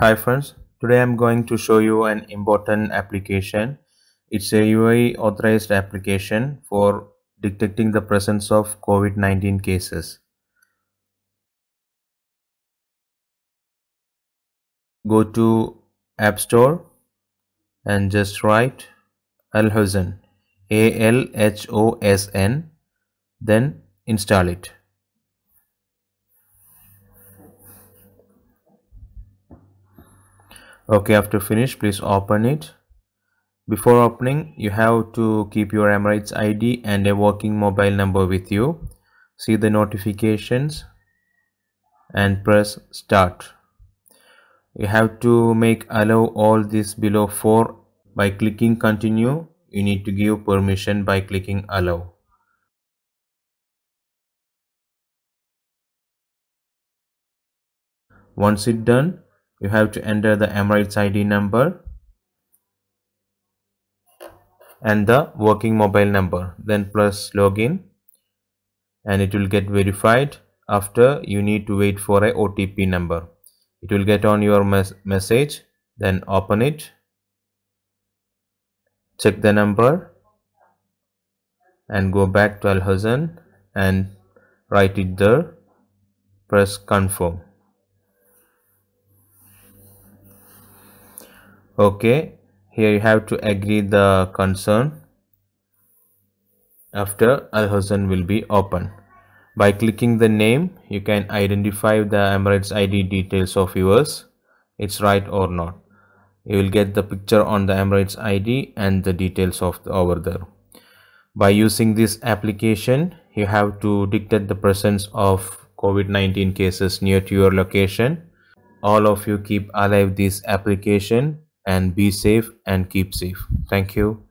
Hi friends, today I'm going to show you an important application. It's a UAE authorized application for detecting the presence of COVID-19 cases. Go to App Store and just write Alhosn, A-L-H-O-S-N, then install it. okay after finish please open it before opening you have to keep your emirates id and a working mobile number with you see the notifications and press start you have to make allow all this below 4 by clicking continue you need to give permission by clicking allow once it done you have to enter the Emirates ID number and the working mobile number then press login and it will get verified after you need to wait for a OTP number it will get on your mes message then open it check the number and go back to Al Hazan and write it there press confirm okay here you have to agree the concern after al Hasan will be open by clicking the name you can identify the Emirates ID details of yours it's right or not you will get the picture on the Emirates ID and the details of the over there by using this application you have to dictate the presence of COVID-19 cases near to your location all of you keep alive this application and be safe and keep safe. Thank you.